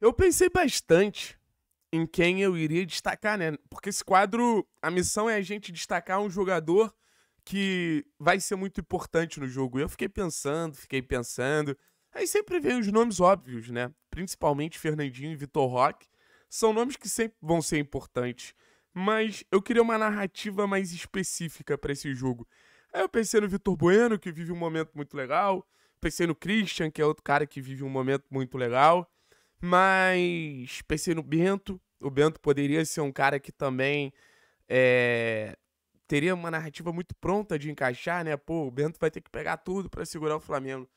Eu pensei bastante em quem eu iria destacar, né? Porque esse quadro, a missão é a gente destacar um jogador que vai ser muito importante no jogo. Eu fiquei pensando, fiquei pensando. Aí sempre vem os nomes óbvios, né? Principalmente Fernandinho e Vitor Roque. São nomes que sempre vão ser importantes. Mas eu queria uma narrativa mais específica para esse jogo. Aí eu pensei no Vitor Bueno, que vive um momento muito legal. Pensei no Christian, que é outro cara que vive um momento muito legal. Mas pensei no Bento. O Bento poderia ser um cara que também é, teria uma narrativa muito pronta de encaixar, né? Pô, o Bento vai ter que pegar tudo para segurar o Flamengo.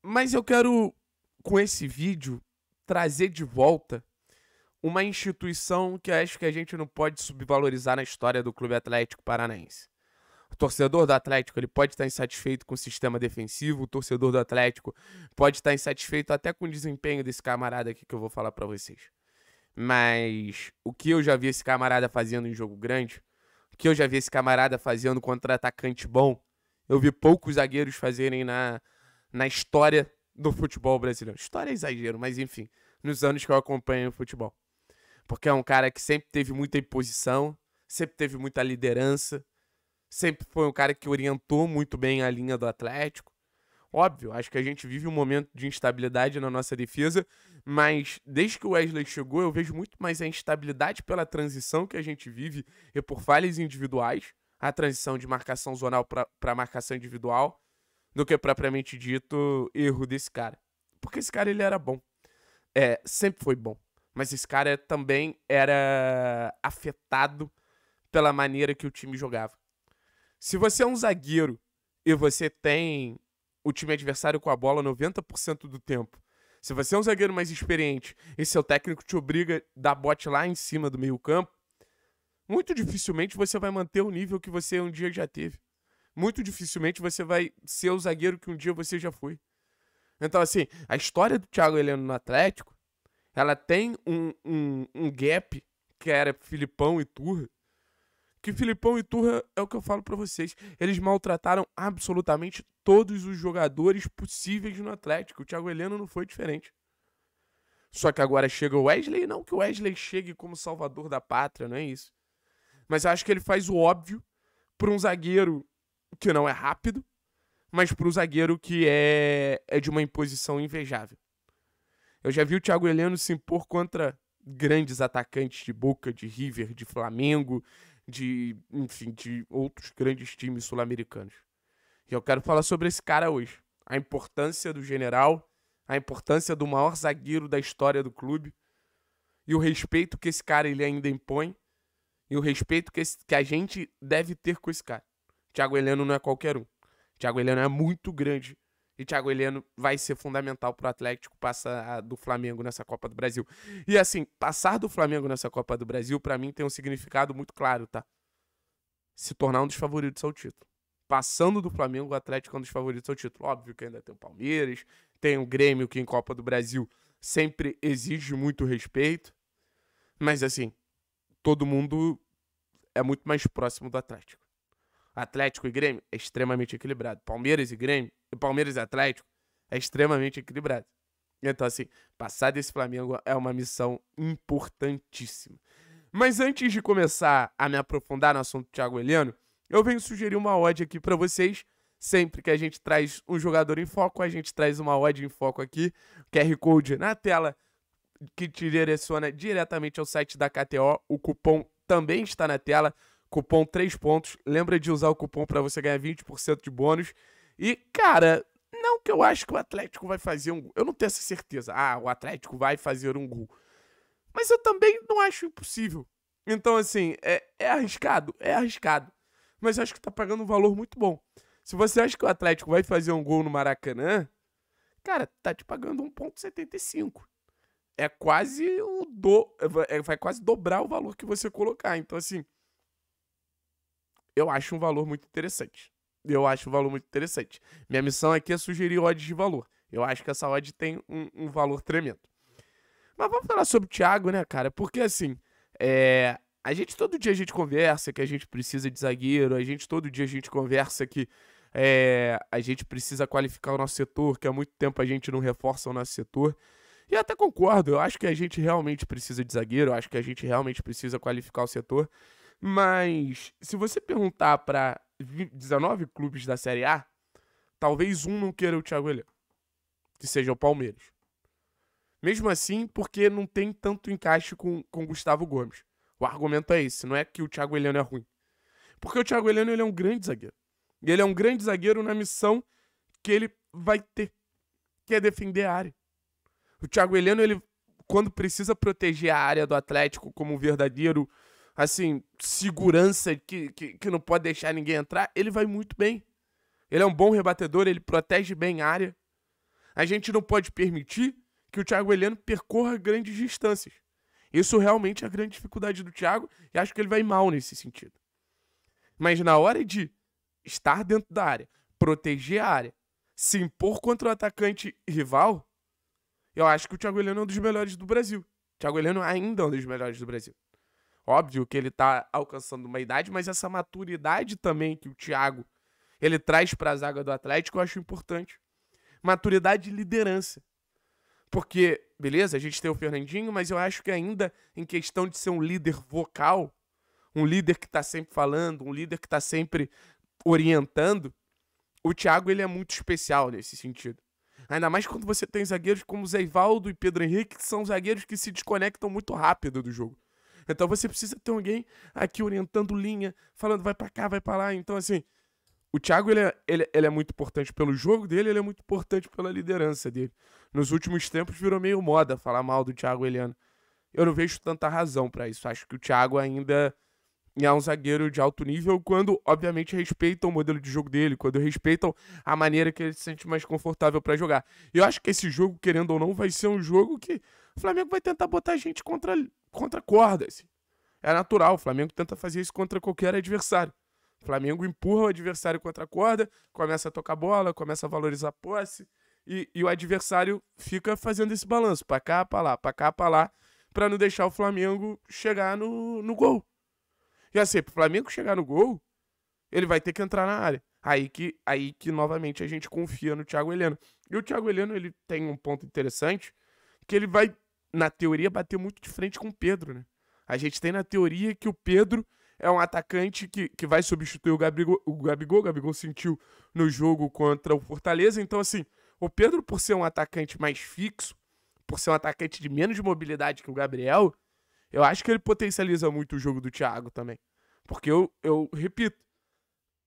Mas eu quero, com esse vídeo, trazer de volta uma instituição que acho que a gente não pode subvalorizar na história do Clube Atlético Paranaense. O torcedor do Atlético ele pode estar insatisfeito com o sistema defensivo, o torcedor do Atlético pode estar insatisfeito até com o desempenho desse camarada aqui que eu vou falar para vocês. Mas o que eu já vi esse camarada fazendo em jogo grande, o que eu já vi esse camarada fazendo contra atacante bom, eu vi poucos zagueiros fazerem na, na história do futebol brasileiro. História é exagero, mas enfim, nos anos que eu acompanho o futebol. Porque é um cara que sempre teve muita imposição, sempre teve muita liderança, sempre foi um cara que orientou muito bem a linha do Atlético. Óbvio, acho que a gente vive um momento de instabilidade na nossa defesa, mas desde que o Wesley chegou, eu vejo muito mais a instabilidade pela transição que a gente vive e por falhas individuais, a transição de marcação zonal para marcação individual, do que propriamente dito erro desse cara. Porque esse cara ele era bom. É, sempre foi bom. Mas esse cara também era afetado pela maneira que o time jogava. Se você é um zagueiro e você tem o time adversário com a bola 90% do tempo, se você é um zagueiro mais experiente e seu técnico te obriga a dar bote lá em cima do meio-campo, muito dificilmente você vai manter o nível que você um dia já teve. Muito dificilmente você vai ser o zagueiro que um dia você já foi. Então, assim, a história do Thiago Heleno no Atlético, ela tem um, um, um gap que era Filipão e Turra, que Filipão e Turra é o que eu falo para vocês. Eles maltrataram absolutamente todos os jogadores possíveis no Atlético. O Thiago Heleno não foi diferente. Só que agora chega o Wesley, não que o Wesley chegue como salvador da pátria, não é isso. Mas acho que ele faz o óbvio para um zagueiro que não é rápido, mas para um zagueiro que é, é de uma imposição invejável. Eu já vi o Thiago Heleno se impor contra grandes atacantes de Boca, de River, de Flamengo, de, enfim, de outros grandes times sul-americanos. E eu quero falar sobre esse cara hoje. A importância do general, a importância do maior zagueiro da história do clube e o respeito que esse cara ele ainda impõe e o respeito que, esse, que a gente deve ter com esse cara. Thiago Heleno não é qualquer um. Thiago Heleno é muito grande e Thiago Heleno vai ser fundamental para o Atlético passar do Flamengo nessa Copa do Brasil. E assim, passar do Flamengo nessa Copa do Brasil, para mim, tem um significado muito claro, tá? Se tornar um dos favoritos ao título. Passando do Flamengo, o Atlético é um dos favoritos ao título. Óbvio que ainda tem o Palmeiras, tem o Grêmio, que em Copa do Brasil sempre exige muito respeito. Mas assim, todo mundo é muito mais próximo do Atlético. Atlético e Grêmio é extremamente equilibrado. Palmeiras e Grêmio, Palmeiras e Atlético é extremamente equilibrado. Então, assim, passar desse Flamengo é uma missão importantíssima. Mas antes de começar a me aprofundar no assunto do Thiago Heleno, eu venho sugerir uma odd aqui para vocês. Sempre que a gente traz um jogador em foco, a gente traz uma odd em foco aqui. QR Code na tela que te direciona diretamente ao site da KTO. O cupom também está na tela cupom 3 pontos. Lembra de usar o cupom para você ganhar 20% de bônus. E, cara, não que eu acho que o Atlético vai fazer um gol. Eu não tenho essa certeza. Ah, o Atlético vai fazer um gol. Mas eu também não acho impossível. Então, assim, é, é arriscado, é arriscado. Mas eu acho que tá pagando um valor muito bom. Se você acha que o Atlético vai fazer um gol no Maracanã, cara, tá te pagando 1,75. É quase o do. É, vai quase dobrar o valor que você colocar. Então, assim, eu acho um valor muito interessante. Eu acho um valor muito interessante. Minha missão aqui é sugerir odds de valor. Eu acho que essa odd tem um, um valor tremendo. Mas vamos falar sobre o Thiago, né, cara? Porque assim, é, a gente todo dia a gente conversa que a gente precisa de zagueiro, a gente todo dia a gente conversa que é, a gente precisa qualificar o nosso setor, que há muito tempo a gente não reforça o nosso setor. E até concordo, eu acho que a gente realmente precisa de zagueiro, eu acho que a gente realmente precisa qualificar o setor. Mas se você perguntar para 19 clubes da Série A, talvez um não queira o Thiago Heleno, que seja o Palmeiras. Mesmo assim, porque não tem tanto encaixe com o Gustavo Gomes. O argumento é esse, não é que o Thiago Heleno é ruim. Porque o Thiago Heleno ele é um grande zagueiro. E ele é um grande zagueiro na missão que ele vai ter, que é defender a área. O Thiago Heleno, ele, quando precisa proteger a área do Atlético como um verdadeiro assim, segurança que, que, que não pode deixar ninguém entrar, ele vai muito bem. Ele é um bom rebatedor, ele protege bem a área. A gente não pode permitir que o Thiago Heleno percorra grandes distâncias. Isso realmente é a grande dificuldade do Thiago e acho que ele vai mal nesse sentido. Mas na hora de estar dentro da área, proteger a área, se impor contra o atacante rival, eu acho que o Thiago Heleno é um dos melhores do Brasil. O Thiago Heleno ainda é um dos melhores do Brasil. Óbvio que ele está alcançando uma idade, mas essa maturidade também que o Thiago ele traz para a zaga do Atlético, eu acho importante. Maturidade e liderança. Porque, beleza, a gente tem o Fernandinho, mas eu acho que ainda em questão de ser um líder vocal, um líder que está sempre falando, um líder que está sempre orientando, o Thiago ele é muito especial nesse sentido. Ainda mais quando você tem zagueiros como Zé Ivaldo e Pedro Henrique, que são zagueiros que se desconectam muito rápido do jogo. Então você precisa ter alguém aqui orientando linha, falando vai para cá, vai para lá. Então, assim, o Thiago ele é, ele, ele é muito importante pelo jogo dele, ele é muito importante pela liderança dele. Nos últimos tempos virou meio moda falar mal do Thiago Eliano. Eu não vejo tanta razão para isso. Acho que o Thiago ainda é um zagueiro de alto nível quando, obviamente, respeitam o modelo de jogo dele, quando respeitam a maneira que ele se sente mais confortável para jogar. Eu acho que esse jogo, querendo ou não, vai ser um jogo que o Flamengo vai tentar botar a gente contra contra corda Assim. É natural, o Flamengo tenta fazer isso contra qualquer adversário. O Flamengo empurra o adversário contra a corda, começa a tocar bola, começa a valorizar a posse, e, e o adversário fica fazendo esse balanço, pra cá, pra lá, pra cá, pra lá, pra não deixar o Flamengo chegar no, no gol. assim para pro Flamengo chegar no gol, ele vai ter que entrar na área. Aí que, aí que novamente a gente confia no Thiago Heleno. E o Thiago Heleno, ele tem um ponto interessante, que ele vai na teoria, bateu muito de frente com o Pedro, né? A gente tem na teoria que o Pedro é um atacante que, que vai substituir o Gabigol. O Gabigol, o Gabigol sentiu no jogo contra o Fortaleza. Então, assim, o Pedro, por ser um atacante mais fixo, por ser um atacante de menos mobilidade que o Gabriel, eu acho que ele potencializa muito o jogo do Thiago também. Porque eu, eu repito,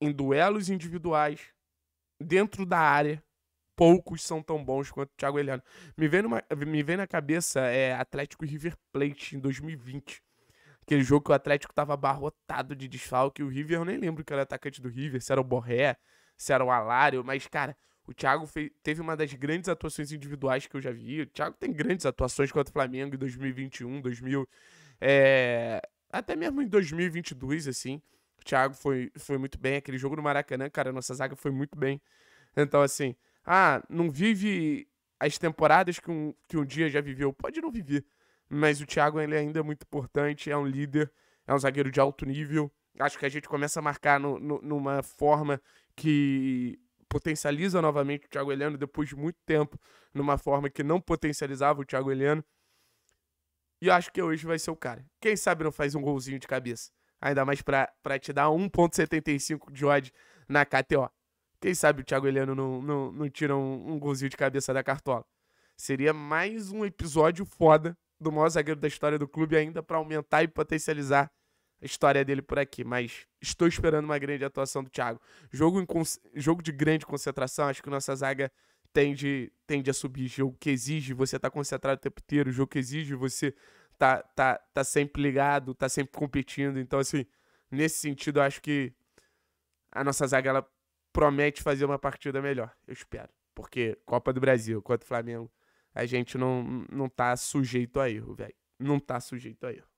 em duelos individuais, dentro da área, poucos são tão bons quanto o Thiago Heliano. Me vem, numa, me vem na cabeça é, Atlético e River Plate em 2020. Aquele jogo que o Atlético tava abarrotado de desfalque. O River, eu nem lembro que era atacante do River, se era o Borré, se era o Alário. Mas, cara, o Thiago fez, teve uma das grandes atuações individuais que eu já vi. O Thiago tem grandes atuações contra o Flamengo em 2021, 2000... É, até mesmo em 2022, assim. O Thiago foi, foi muito bem. Aquele jogo no Maracanã, cara, nossa zaga foi muito bem. Então, assim, ah, não vive as temporadas que um, que um dia já viveu. Pode não viver. Mas o Thiago ele ainda é muito importante, é um líder, é um zagueiro de alto nível. Acho que a gente começa a marcar no, no, numa forma que potencializa novamente o Thiago Heleno depois de muito tempo, numa forma que não potencializava o Thiago Heleno. E acho que hoje vai ser o cara. Quem sabe não faz um golzinho de cabeça. Ainda mais para te dar 1.75 de odd na KTO. Quem sabe o Thiago Heleno não, não, não tira um, um golzinho de cabeça da cartola. Seria mais um episódio foda do maior zagueiro da história do clube ainda para aumentar e potencializar a história dele por aqui. Mas estou esperando uma grande atuação do Thiago. Jogo, jogo de grande concentração, acho que nossa zaga tende, tende a subir. Jogo que exige você estar tá concentrado o tempo inteiro, jogo que exige você tá, tá, tá sempre ligado, tá sempre competindo. Então, assim, nesse sentido, acho que a nossa zaga ela promete fazer uma partida melhor, eu espero. Porque Copa do Brasil contra o Flamengo, a gente não, não tá sujeito a erro, velho. Não tá sujeito a erro.